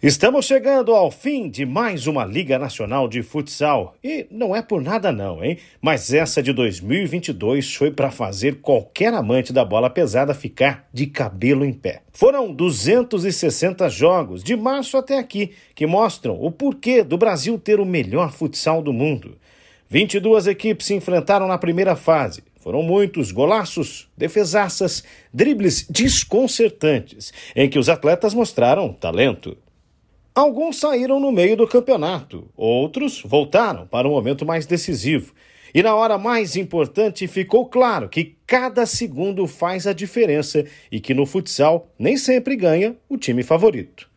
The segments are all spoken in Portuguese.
Estamos chegando ao fim de mais uma Liga Nacional de Futsal. E não é por nada não, hein? Mas essa de 2022 foi para fazer qualquer amante da bola pesada ficar de cabelo em pé. Foram 260 jogos, de março até aqui, que mostram o porquê do Brasil ter o melhor futsal do mundo. 22 equipes se enfrentaram na primeira fase. Foram muitos golaços, defesaças, dribles desconcertantes, em que os atletas mostraram talento. Alguns saíram no meio do campeonato, outros voltaram para um momento mais decisivo. E na hora mais importante ficou claro que cada segundo faz a diferença e que no futsal nem sempre ganha o time favorito.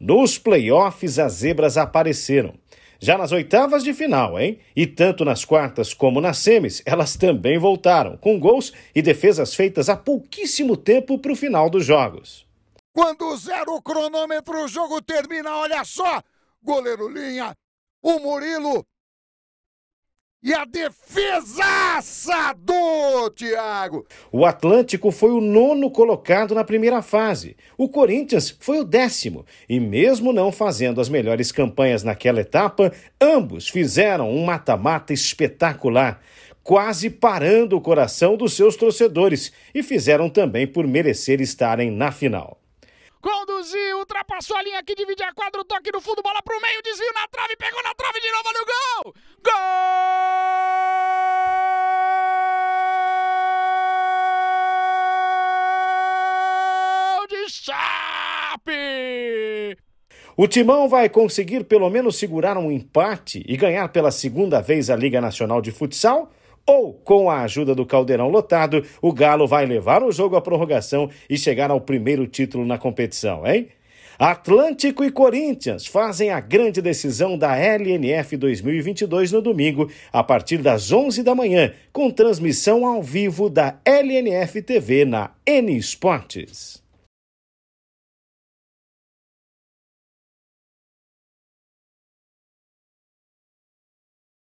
Nos playoffs, as zebras apareceram. Já nas oitavas de final, hein? E tanto nas quartas como nas semis, elas também voltaram, com gols e defesas feitas há pouquíssimo tempo para o final dos jogos. Quando zero o cronômetro, o jogo termina, olha só! Goleiro Linha, o Murilo e a defesaça do Thiago. O Atlântico foi o nono colocado na primeira fase. O Corinthians foi o décimo. E mesmo não fazendo as melhores campanhas naquela etapa, ambos fizeram um mata-mata espetacular. Quase parando o coração dos seus torcedores e fizeram também por merecer estarem na final conduziu, ultrapassou a linha que divide a quadra, o toque no fundo, bola pro meio, desvio na trave, pegou na trave de novo no gol! Gol de Chape! O Timão vai conseguir pelo menos segurar um empate e ganhar pela segunda vez a Liga Nacional de Futsal? ou com a ajuda do Caldeirão lotado, o Galo vai levar o jogo à prorrogação e chegar ao primeiro título na competição, hein? Atlântico e Corinthians fazem a grande decisão da LNF 2022 no domingo, a partir das 11 da manhã, com transmissão ao vivo da LNF TV na N Esportes.